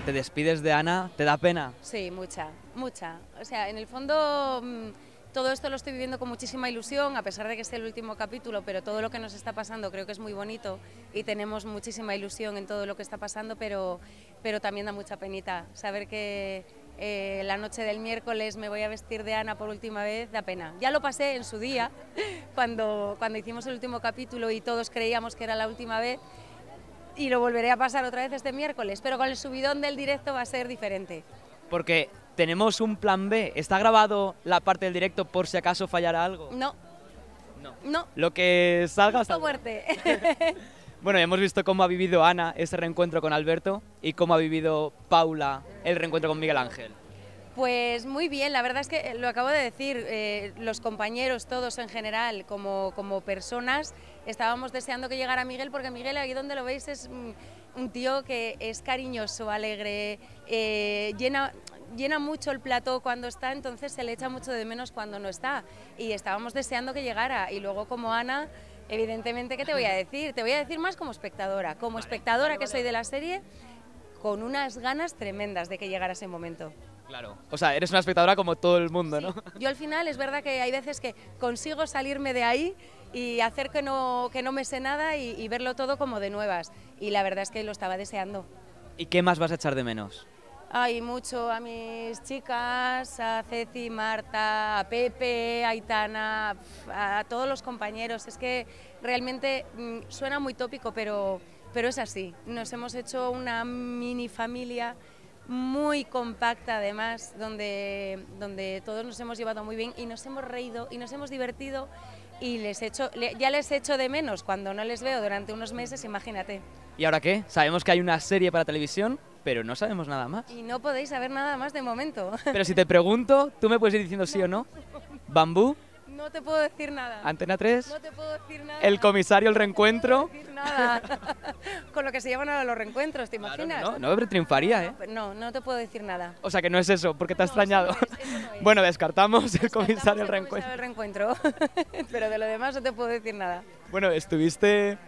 te despides de Ana, ¿te da pena? Sí, mucha, mucha. O sea, en el fondo mm, todo esto lo estoy viviendo con muchísima ilusión, a pesar de que es el último capítulo, pero todo lo que nos está pasando creo que es muy bonito y tenemos muchísima ilusión en todo lo que está pasando, pero, pero también da mucha penita saber que, eh, la noche del miércoles me voy a vestir de Ana por última vez, da pena. Ya lo pasé en su día, cuando, cuando hicimos el último capítulo y todos creíamos que era la última vez, y lo volveré a pasar otra vez este miércoles, pero con el subidón del directo va a ser diferente. Porque tenemos un plan B. ¿Está grabado la parte del directo por si acaso fallara algo? No. No. Lo que salga está. muerte. bueno, hemos visto cómo ha vivido Ana ese reencuentro con Alberto y cómo ha vivido Paula el reencuentro con Miguel Ángel. Pues muy bien, la verdad es que eh, lo acabo de decir, eh, los compañeros todos en general como, personas estábamos deseando que llegara Miguel porque Miguel ahí donde lo veis es un tío que es cariñoso, alegre, eh, llena, llena mucho el plato cuando está, entonces se le echa mucho de menos cuando no está. Y estábamos deseando que llegara. Y luego como Ana, evidentemente, ¿qué te voy a decir? Te voy a decir más como espectadora. Como espectadora que soy de la serie, con unas ganas tremendas de que llegara ese momento. Claro. O sea, eres una espectadora como todo el mundo, ¿no? Yo al final es verdad que hay veces que consigo salirme de ahí y hacer que no, que no me sé nada y, verlo todo como de nuevas. Y la verdad es que lo estaba deseando. ¿Y qué más vas a echar de menos? Ay, mucho a mis chicas, a Ceci, Marta, a Pepe, a Aitana, a todos los compañeros. Es que realmente mm, suena muy tópico, pero, pero es así. Nos hemos hecho una mini familia muy compacta además, donde, donde todos nos hemos llevado muy bien y nos hemos reído y nos hemos divertido y les echo, ya les echo de menos cuando no les veo durante unos meses, imagínate. ¿Y ahora qué? Sabemos que hay una serie para televisión, pero no sabemos nada más. Y no podéis saber nada más de momento. Pero si te pregunto, tú me puedes ir diciendo sí o no. ¿Bambú? No te puedo decir nada. ¿Antena 3? No te puedo decir nada. ¿El comisario, el reencuentro? Con lo que se llevan a los reencuentros, ¿te imaginas? no, no, triunfaría, ¿eh? No, no te puedo decir nada. O sea que no es eso, porque te ha extrañado. Bueno, descartamos el comenzar el, reencuentro. pero de lo demás no te puedo decir nada. Bueno, estuviste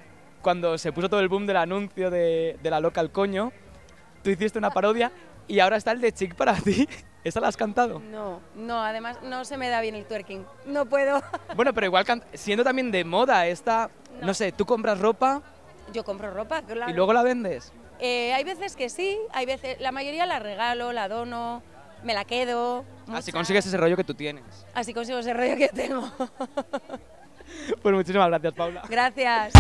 cuando se puso todo el boom del anuncio de, de la loca al coño. Tú hiciste una parodia y ahora está el de Chic para ti. ¿Esa la has cantado? No, no, además no se me da bien el twerking. No puedo. Bueno, pero igual siendo también de moda esta, no. sé, tú compras ropa. Yo compro ropa, ¿Y luego la vendes? Eh, hay veces que sí, hay veces, la mayoría la regalo, la dono, me la quedo. Así consigues ese rollo que tú tienes. Así consigo ese rollo que tengo. pues muchísimas gracias, Paula. Gracias.